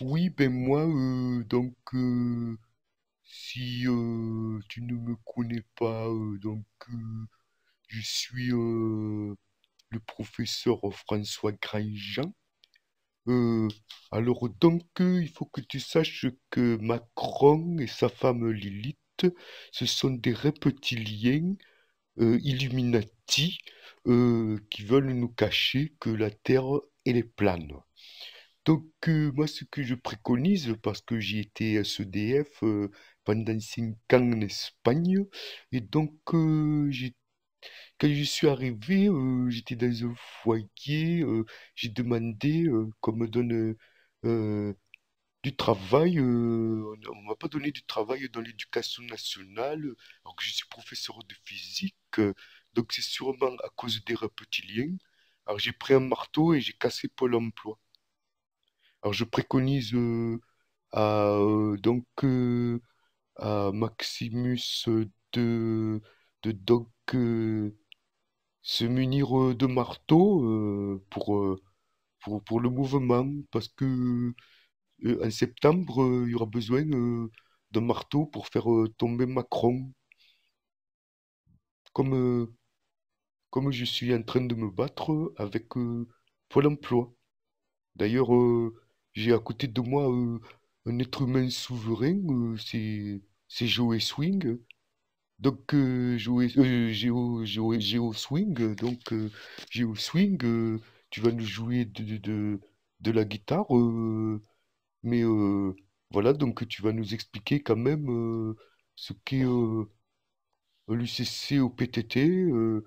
Oui, ben moi, euh, donc, euh, si euh, tu ne me connais pas, donc, je suis le professeur François Grandjean. alors donc, il faut que tu saches que Macron et sa femme Lilith, ce sont des reptiliens euh, Illuminati qui veulent nous cacher que la Terre, est plane. Donc, euh, moi, ce que je préconise, parce que j'ai été SEDF pendant 5 ans en Espagne, et donc, euh, quand je suis arrivé, euh, j'étais dans un foyer, j'ai demandé qu'on me donne du travail. on ne m'a pas donné du travail dans l'éducation nationale, alors que je suis professeur de physique, donc c'est sûrement à cause des reptiliens. Alors j'ai pris un marteau et j'ai cassé Pôle emploi. Alors je préconise euh, à, euh, donc euh, à Maximus de, de donc se munir de marteau pour, pour, pour, le mouvement parce que en septembre il y aura besoin d'un marteau pour faire tomber Macron. Comme, comme je suis en train de me battre avec Pôle emploi. D'ailleurs, j'ai à côté de moi euh, un être humain souverain, euh, c'est, Joe Swing. Donc, euh, Joe, Swing, donc, Swing, tu vas nous jouer de, de, de la guitare, mais voilà, donc tu vas nous expliquer quand même ce qu'est l'UCC au PTT,